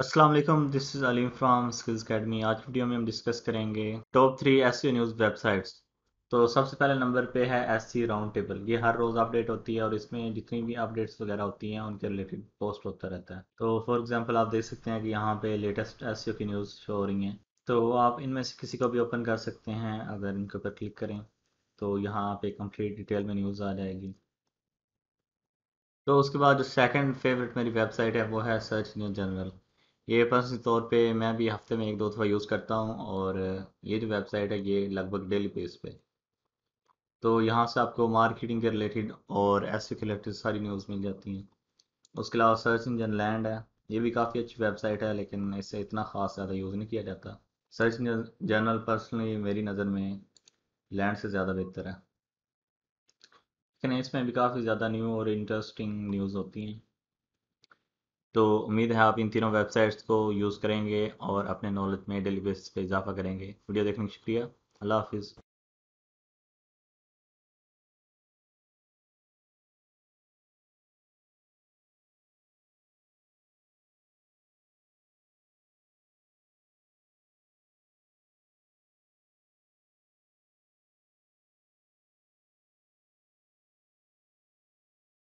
Aslam this is Aleem from skills academy आज video में हम डिस्कस करेंगे top three S C news websites तो सबसे पहले नंबर पे है एस सी राउंड टेबल ये हर रोज़ अपडेट होती है और इसमें जितनी भी अपडेट्स वगैरह होती हैं उनके रिलेटेड पोस्ट होता रहता है तो फॉर एग्जांपल आप देख सकते हैं कि यहाँ पे लेटेस्ट एस e की न्यूज़ शो हो रही हैं तो आप इनमें से किसी को भी ओपन कर सकते हैं अगर इनके ऊपर क्लिक करें तो यहाँ पे कम्प्लीट डिटेल में न्यूज़ आ जाएगी तो उसके बाद जो सेकेंड फेवरेट मेरी वेबसाइट है वो है सर्च न्यूज जनरल ये पर्सनल तौर पे मैं भी हफ्ते में एक दो दफ़ा यूज़ करता हूँ और ये जो वेबसाइट है ये लगभग डेली बेस पे तो यहाँ से आपको मार्केटिंग के रिलेटेड और एस के रिलेटेड सारी न्यूज़ मिल जाती हैं उसके अलावा सर्च इंजन लैंड है ये भी काफ़ी अच्छी वेबसाइट है लेकिन इससे इतना खास ज़्यादा यूज़ नहीं किया जाता सर्च इंजन जर्नल पर्सनली मेरी नज़र में लैंड से ज़्यादा बेहतर है लेकिन इसमें भी काफ़ी ज़्यादा न्यू और इंटरेस्टिंग न्यूज़ होती हैं तो उम्मीद है आप इन तीनों वेबसाइट्स को यूज़ करेंगे और अपने नॉलेज में डेली बेसिस पे इजाफा करेंगे वीडियो देखने का शुक्रिया अल्लाह हाफिज़